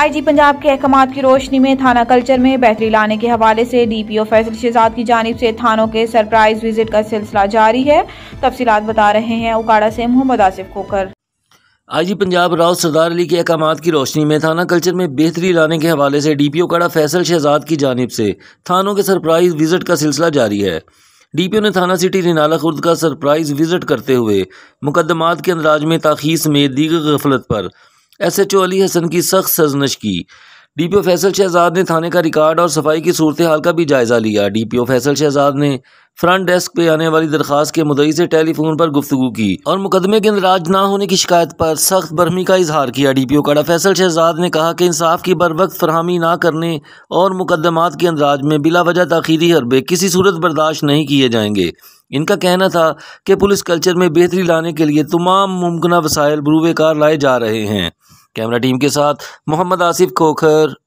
IG Punjab के अहकाम की रोशनी में थाना कल्चर में बेहतरी लाने के हवाले से डीपीओ फैसल शहजाद की जानब से थानों के सरप्राइज विजिट का सिलसिला जारी है तफसीत बता रहे हैं उकाड़ा से मोहम्मद आसिफ कोकर आईजी पंजाब राव सरदार अली के अहकाम की रोशनी में थाना कल्चर में बेहतरी लाने के हवाले से डीपीओ काड़ा फैसल शहजाद की जानब से थानों के सरप्राइज विजिट का सिलसिला जारी है डीपीओ ने थाना सिटी रिनाला खुर्द का सरप्राइज विजिट करते हुए मुकदमात के अंदराज में ताखीस में दीगर गफलत पर S H O Ali Hasan की सख्त सजनश की D P O Faisal Shahzad ने थाने का रिकार्ड और सफाई की सूरत हाल का भी जायजा लिया D P O Faisal Shahzad ने फ्रंट डेस्क पे आने वाली दरख्वास के मुदई से टेलीफोन पर गुफ्तु की और मुकदमे के इंदराज ना होने की शिकायत पर सख्त बरहमी का इजहार किया डी पी ओ काड़ा फैसल शहजाद ने कहा कि इंसाफ की बर वक्त फरहमी ना करने और मुकदमात के अंदराज में बिला वजह तखीरी हरबे किसी सूरत बर्दाश्त नहीं किए जाएंगे इनका कहना था कि पुलिस कल्चर में बेहतरी लाने के लिए तमाम मुमकिन वसायल बरूबेकार लाए जा रहे हैं कैमरा टीम के साथ मोहम्मद आसिफ खोखर